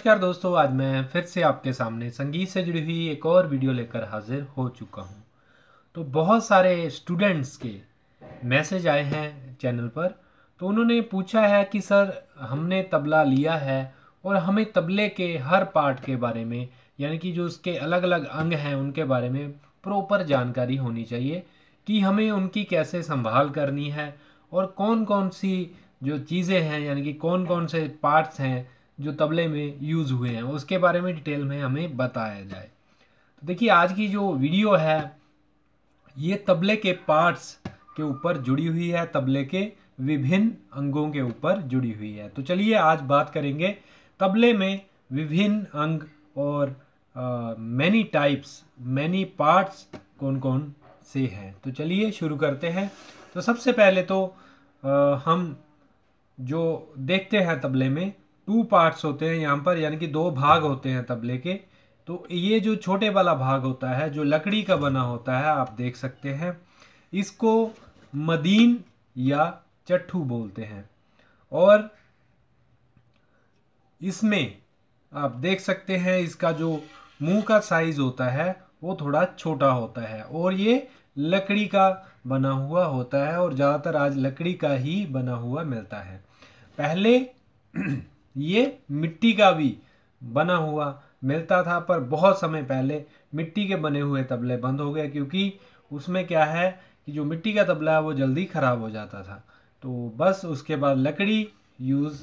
नमस्कार दोस्तों आज मैं फिर से आपके सामने संगीत से जुड़ी हुई एक और वीडियो लेकर हाजिर हो चुका हूं तो बहुत सारे स्टूडेंट्स के मैसेज आए हैं चैनल पर तो उन्होंने पूछा है कि सर हमने तबला लिया है और हमें तबले के हर पार्ट के बारे में यानी कि जो उसके अलग अलग अंग हैं उनके बारे में प्रॉपर जानकारी होनी चाहिए कि हमें उनकी कैसे संभाल करनी है और कौन कौन सी जो चीज़ें हैं यानी कि कौन कौन से पार्ट्स हैं जो तबले में यूज़ हुए हैं उसके बारे में डिटेल में हमें बताया जाए तो देखिए आज की जो वीडियो है ये तबले के पार्ट्स के ऊपर जुड़ी हुई है तबले के विभिन्न अंगों के ऊपर जुड़ी हुई है तो चलिए आज बात करेंगे तबले में विभिन्न अंग और मैनी टाइप्स मैनी पार्ट्स कौन कौन से हैं तो चलिए शुरू करते हैं तो सबसे पहले तो आ, हम जो देखते हैं तबले में टू पार्ट्स होते हैं यहाँ पर यानी कि दो भाग होते हैं तबले के तो ये जो छोटे वाला भाग होता है जो लकड़ी का बना होता है आप देख सकते हैं इसको मदीन या चट्ठू बोलते हैं और इसमें आप देख सकते हैं इसका जो मुंह का साइज होता है वो थोड़ा छोटा होता है और ये लकड़ी का बना हुआ होता है और ज़्यादातर आज लकड़ी का ही बना हुआ मिलता है पहले ये मिट्टी का भी बना हुआ मिलता था पर बहुत समय पहले मिट्टी के बने हुए तबले बंद हो गए क्योंकि उसमें क्या है कि जो मिट्टी का तबला है वो जल्दी ख़राब हो जाता था तो बस उसके बाद लकड़ी यूज़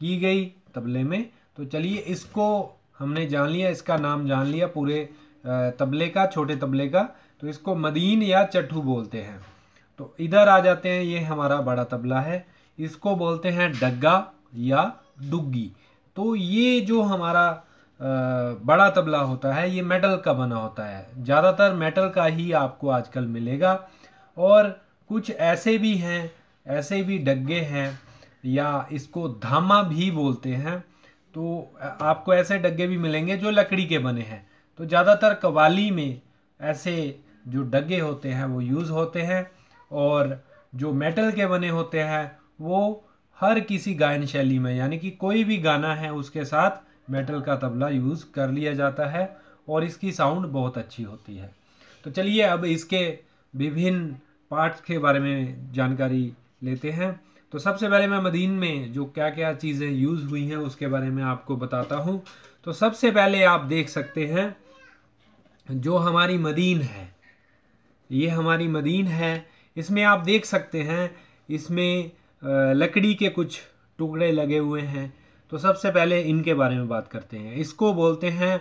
की गई तबले में तो चलिए इसको हमने जान लिया इसका नाम जान लिया पूरे तबले का छोटे तबले का तो इसको मदीन या चट्ठू बोलते हैं तो इधर आ जाते हैं ये हमारा बड़ा तबला है इसको बोलते हैं डग्गा या डुग्गी तो ये जो हमारा बड़ा तबला होता है ये मेटल का बना होता है ज़्यादातर मेटल का ही आपको आजकल मिलेगा और कुछ ऐसे भी हैं ऐसे भी डग्गे हैं या इसको धामा भी बोलते हैं तो आपको ऐसे डग्गे भी मिलेंगे जो लकड़ी के बने हैं तो ज़्यादातर कवाली में ऐसे जो डग्गे होते हैं वो यूज़ होते हैं और जो मेटल के बने होते हैं वो हर किसी गायन शैली में यानी कि कोई भी गाना है उसके साथ मेटल का तबला यूज़ कर लिया जाता है और इसकी साउंड बहुत अच्छी होती है तो चलिए अब इसके विभिन्न पार्ट्स के बारे में जानकारी लेते हैं तो सबसे पहले मैं मदीन में जो क्या क्या चीज़ें यूज़ हुई हैं उसके बारे में आपको बताता हूँ तो सबसे पहले आप देख सकते हैं जो हमारी मदीन है ये हमारी मदीन है इसमें आप देख सकते हैं इसमें लकड़ी के कुछ टुकड़े लगे हुए हैं तो सबसे पहले इनके बारे में बात करते हैं इसको बोलते हैं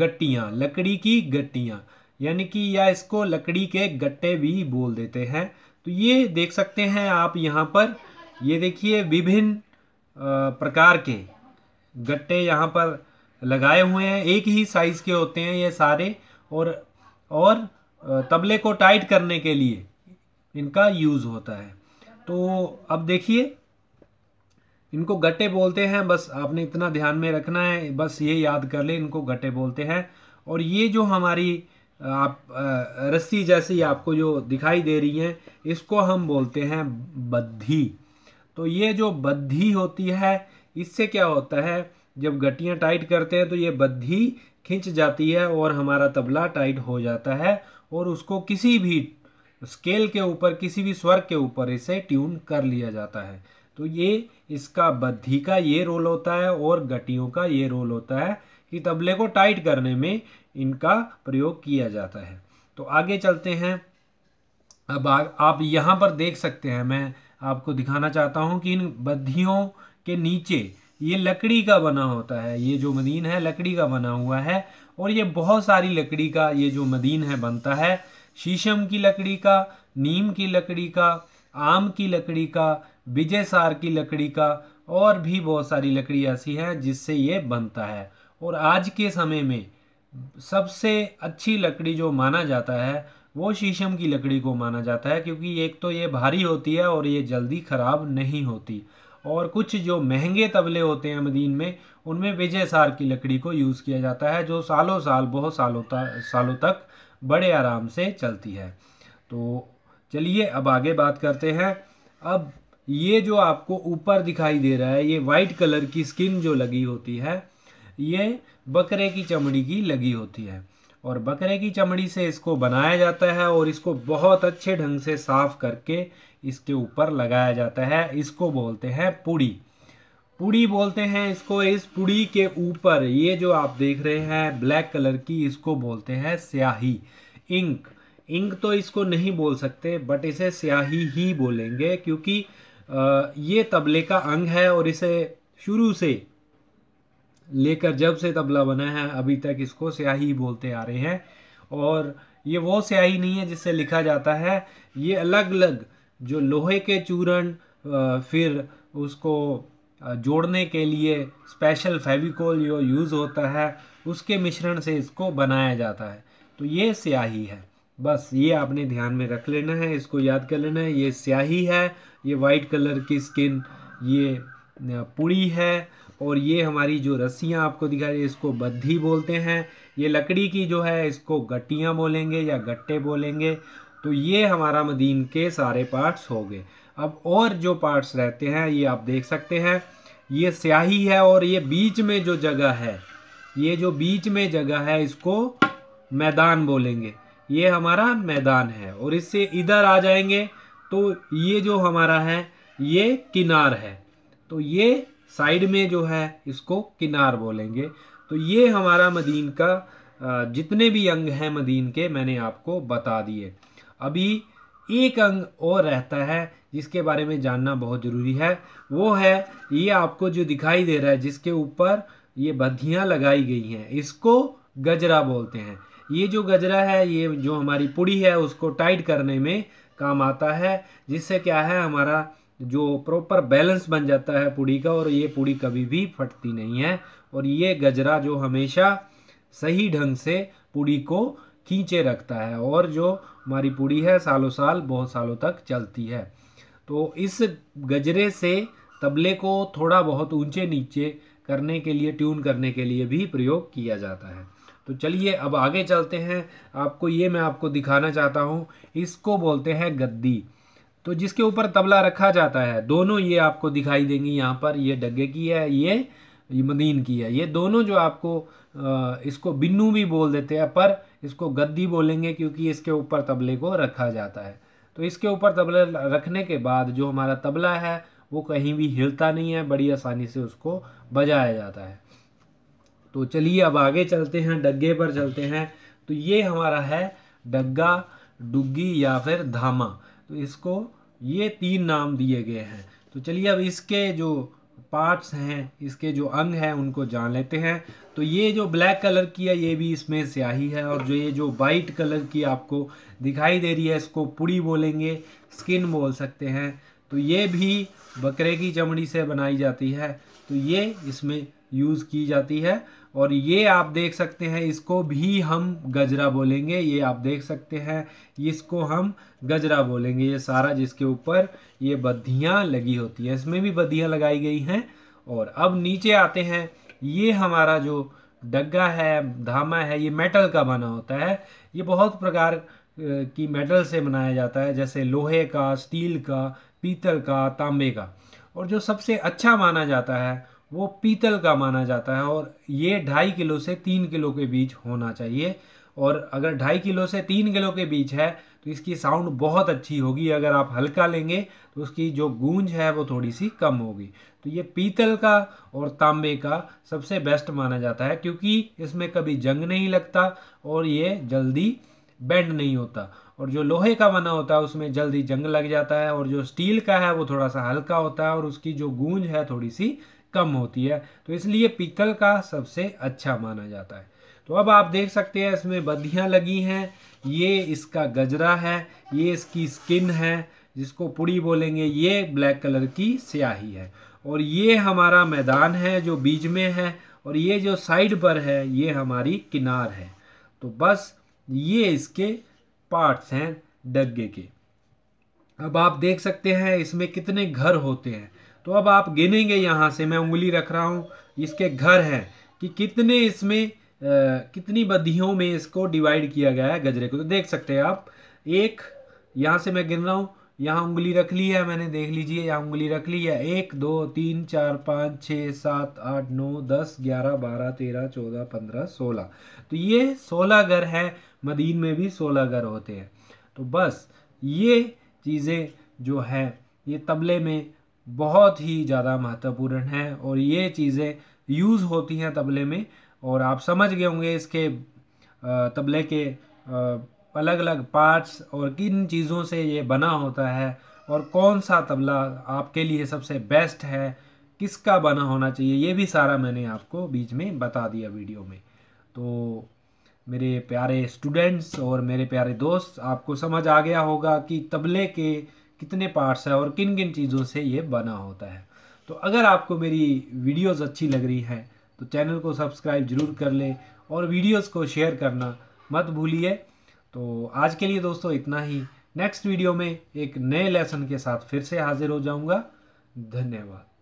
गट्टियाँ लकड़ी की गट्टियाँ यानी कि या इसको लकड़ी के गट्टे भी बोल देते हैं तो ये देख सकते हैं आप यहाँ पर ये देखिए विभिन्न प्रकार के गट्टे यहाँ पर लगाए हुए हैं एक ही साइज़ के होते हैं ये सारे और और तबले को टाइट करने के लिए इनका यूज़ होता है तो अब देखिए इनको गट्टे बोलते हैं बस आपने इतना ध्यान में रखना है बस ये याद कर ले इनको गट्टे बोलते हैं और ये जो हमारी आप रस्सी जैसी आपको जो दिखाई दे रही है इसको हम बोलते हैं बद्धी तो ये जो बद्धी होती है इससे क्या होता है जब गट्टियाँ टाइट करते हैं तो ये बद्धी खिंच जाती है और हमारा तबला टाइट हो जाता है और उसको किसी भी स्केल के ऊपर किसी भी स्वर के ऊपर इसे ट्यून कर लिया जाता है तो ये इसका बद्धी का ये रोल होता है और गटियों का ये रोल होता है कि तबले को टाइट करने में इनका प्रयोग किया जाता है तो आगे चलते हैं अब आ, आप यहाँ पर देख सकते हैं मैं आपको दिखाना चाहता हूँ कि इन बद्धियों के नीचे ये लकड़ी का बना होता है ये जो मदीन है लकड़ी का बना हुआ है और ये बहुत सारी लकड़ी का ये जो मदीन है बनता है शीशम की लकड़ी का नीम की लकड़ी का आम की लकड़ी का विजय सार की लकड़ी का और भी बहुत सारी लकड़ी ऐसी हैं जिससे ये बनता है और आज के समय में सबसे अच्छी लकड़ी जो माना जाता है वो शीशम की लकड़ी को माना जाता है क्योंकि एक तो ये भारी होती है और ये जल्दी ख़राब नहीं होती और कुछ जो महंगे तबले होते हैं मदीन में उनमें विजय सार की लकड़ी को यूज़ किया जाता है जो सालों साल बहुत सालों तक सालों तक बड़े आराम से चलती है तो चलिए अब आगे बात करते हैं अब ये जो आपको ऊपर दिखाई दे रहा है ये वाइट कलर की स्किन जो लगी होती है ये बकरे की चमड़ी की लगी होती है और बकरे की चमड़ी से इसको बनाया जाता है और इसको बहुत अच्छे ढंग से साफ करके इसके ऊपर लगाया जाता है इसको बोलते हैं पूड़ी पुड़ी बोलते हैं इसको इस पुड़ी के ऊपर ये जो आप देख रहे हैं ब्लैक कलर की इसको बोलते हैं स्याही इंक इंक तो इसको नहीं बोल सकते बट इसे स्याही ही बोलेंगे क्योंकि ये तबले का अंग है और इसे शुरू से लेकर जब से तबला बना है अभी तक इसको स्याही बोलते आ रहे हैं और ये वो स्याही नहीं है जिससे लिखा जाता है ये अलग अलग जो लोहे के चूरण फिर उसको जोड़ने के लिए स्पेशल फेविकोल जो यूज़ होता है उसके मिश्रण से इसको बनाया जाता है तो ये स्याही है बस ये आपने ध्यान में रख लेना है इसको याद कर लेना है ये स्याही है ये वाइट कलर की स्किन ये पुड़ी है और ये हमारी जो रस्सियाँ आपको दिखा रही है इसको बद्धी बोलते हैं ये लकड़ी की जो है इसको गट्टियाँ बोलेंगे या गट्टे बोलेंगे तो ये हमारा मदीन के सारे पार्ट्स हो गए अब और जो पार्ट्स रहते हैं ये आप देख सकते हैं ये स्याही है और ये बीच में जो जगह है ये जो बीच में जगह है इसको मैदान बोलेंगे ये हमारा मैदान है और इससे इधर आ जाएंगे तो ये जो हमारा है ये किनार है तो ये साइड में जो है इसको किनार बोलेंगे तो ये हमारा मदीन का जितने भी अंग हैं मदीन के मैंने आपको बता दिए अभी एक अंग और रहता है जिसके बारे में जानना बहुत ज़रूरी है वो है ये आपको जो दिखाई दे रहा है जिसके ऊपर ये बद्धियाँ लगाई गई हैं इसको गजरा बोलते हैं ये जो गजरा है ये जो हमारी पुड़ी है उसको टाइट करने में काम आता है जिससे क्या है हमारा जो प्रॉपर बैलेंस बन जाता है पुड़ी का और ये पुड़ी कभी भी फटती नहीं है और ये गजरा जो हमेशा सही ढंग से पुड़ी को खींचे रखता है और जो हमारी पुड़ी है सालों साल बहुत सालों तक चलती है तो इस गजरे से तबले को थोड़ा बहुत ऊंचे नीचे करने के लिए ट्यून करने के लिए भी प्रयोग किया जाता है तो चलिए अब आगे चलते हैं आपको ये मैं आपको दिखाना चाहता हूँ इसको बोलते हैं गद्दी तो जिसके ऊपर तबला रखा जाता है दोनों ये आपको दिखाई देंगी यहाँ पर ये डग्गे की है ये मदीन की है ये दोनों जो आपको इसको बिन्नू भी बोल देते हैं पर इसको गद्दी बोलेंगे क्योंकि इसके ऊपर तबले को रखा जाता है तो इसके ऊपर तबले रखने के बाद जो हमारा तबला है वो कहीं भी हिलता नहीं है बड़ी आसानी से उसको बजाया जाता है तो चलिए अब आगे चलते हैं डग्गे पर चलते हैं तो ये हमारा है डग्गा डुग्गी या फिर धामा तो इसको ये तीन नाम दिए गए हैं तो चलिए अब इसके जो पार्ट्स हैं इसके जो अंग हैं उनको जान लेते हैं तो ये जो ब्लैक कलर की है ये भी इसमें स्याही है और जो ये जो वाइट कलर की आपको दिखाई दे रही है इसको पुड़ी बोलेंगे स्किन बोल सकते हैं तो ये भी बकरे की चमड़ी से बनाई जाती है तो ये इसमें यूज़ की जाती है और ये आप देख सकते हैं इसको भी हम गजरा बोलेंगे ये आप देख सकते हैं इसको हम गजरा बोलेंगे ये सारा जिसके ऊपर ये बद्धियाँ लगी होती हैं इसमें भी बद्धियाँ लगाई गई हैं और अब नीचे आते हैं ये हमारा जो डग्गा है धामा है ये मेटल का बना होता है ये बहुत प्रकार की मेटल से बनाया जाता है जैसे लोहे का स्टील का पीतल का तांबे का और जो सबसे अच्छा माना जाता है वो पीतल का माना जाता है और ये ढाई किलो से तीन किलो के बीच होना चाहिए और अगर ढाई किलो से तीन किलो के बीच है तो इसकी साउंड बहुत अच्छी होगी अगर आप हल्का लेंगे तो उसकी जो गूंज है वो थोड़ी सी कम होगी तो ये पीतल का और तांबे का सबसे बेस्ट माना जाता है क्योंकि इसमें कभी जंग नहीं लगता और ये जल्दी बेंड नहीं होता और जो लोहे का बना होता है उसमें जल्दी जंग लग जाता है और जो स्टील का है वो थोड़ा सा हल्का होता है और उसकी जो गूंज है थोड़ी सी कम होती है तो इसलिए पीतल का सबसे अच्छा माना जाता है तो अब आप देख सकते हैं इसमें बद्धियाँ लगी हैं ये इसका गजरा है ये इसकी स्किन है जिसको पुड़ी बोलेंगे ये ब्लैक कलर की स्याही है और ये हमारा मैदान है जो बीच में है और ये जो साइड पर है ये हमारी किनार है तो बस ये इसके पार्ट्स हैं डगे के अब आप देख सकते हैं इसमें कितने घर होते हैं तो अब आप गिनेंगे यहाँ से मैं उंगली रख रहा हूँ इसके घर हैं कि कितने इसमें कितनी बदियों में इसको डिवाइड किया गया है गजरे को तो देख सकते हैं आप एक यहाँ से मैं गिन रहा हूँ यहाँ उंगली रख ली है मैंने देख लीजिए यहाँ उंगली रख ली है एक दो तीन चार पाँच छः सात आठ नौ दस ग्यारह बारह तेरह चौदह पंद्रह सोलह तो ये सोलह घर है मदीन में भी सोलह घर होते हैं तो बस ये चीज़ें जो है ये तबले में बहुत ही ज़्यादा महत्वपूर्ण है और ये चीज़ें यूज़ होती हैं तबले में और आप समझ गए होंगे इसके तबले के अलग अलग पार्ट्स और किन चीज़ों से ये बना होता है और कौन सा तबला आपके लिए सबसे बेस्ट है किसका बना होना चाहिए ये भी सारा मैंने आपको बीच में बता दिया वीडियो में तो मेरे प्यारे स्टूडेंट्स और मेरे प्यारे दोस्त आपको समझ आ गया होगा कि तबले के कितने पार्ट्स है और किन किन चीज़ों से ये बना होता है तो अगर आपको मेरी वीडियोस अच्छी लग रही हैं तो चैनल को सब्सक्राइब जरूर कर लें और वीडियोस को शेयर करना मत भूलिए तो आज के लिए दोस्तों इतना ही नेक्स्ट वीडियो में एक नए लेसन के साथ फिर से हाजिर हो जाऊंगा धन्यवाद